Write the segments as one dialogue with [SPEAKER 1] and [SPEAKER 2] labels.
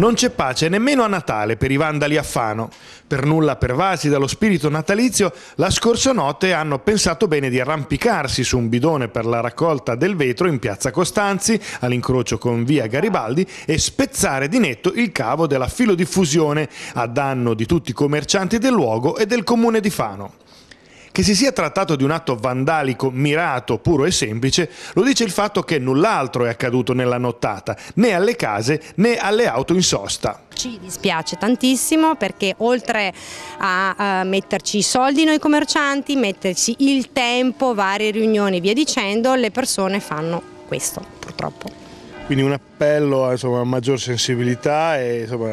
[SPEAKER 1] Non c'è pace nemmeno a Natale per i vandali a Fano. Per nulla pervasi dallo spirito natalizio, la scorsa notte hanno pensato bene di arrampicarsi su un bidone per la raccolta del vetro in piazza Costanzi, all'incrocio con via Garibaldi, e spezzare di netto il cavo della filodiffusione a danno di tutti i commercianti del luogo e del comune di Fano. Che si sia trattato di un atto vandalico mirato, puro e semplice, lo dice il fatto che null'altro è accaduto nella nottata, né alle case né alle auto in sosta.
[SPEAKER 2] Ci dispiace tantissimo perché oltre a metterci i soldi noi commercianti, metterci il tempo, varie riunioni e via dicendo, le persone fanno questo
[SPEAKER 1] purtroppo. Quindi un appello insomma, a maggior sensibilità e insomma,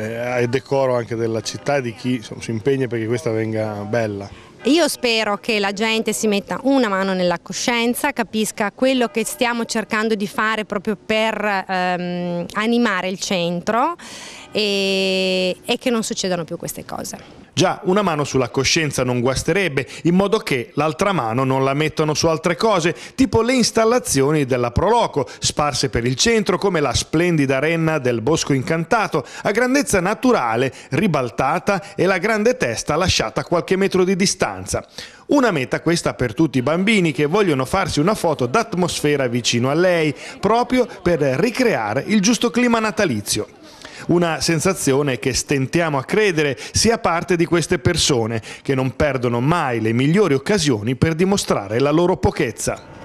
[SPEAKER 1] eh, al decoro anche della città e di chi insomma, si impegna perché questa venga bella.
[SPEAKER 2] Io spero che la gente si metta una mano nella coscienza, capisca quello che stiamo cercando di fare proprio per ehm, animare il centro e, e che non succedano più queste cose.
[SPEAKER 1] Già, una mano sulla coscienza non guasterebbe, in modo che l'altra mano non la mettano su altre cose, tipo le installazioni della Proloco, sparse per il centro come la splendida renna del Bosco Incantato, a grandezza naturale, ribaltata e la grande testa lasciata a qualche metro di distanza. Una meta questa per tutti i bambini che vogliono farsi una foto d'atmosfera vicino a lei, proprio per ricreare il giusto clima natalizio. Una sensazione che stentiamo a credere sia parte di queste persone, che non perdono mai le migliori occasioni per dimostrare la loro pochezza.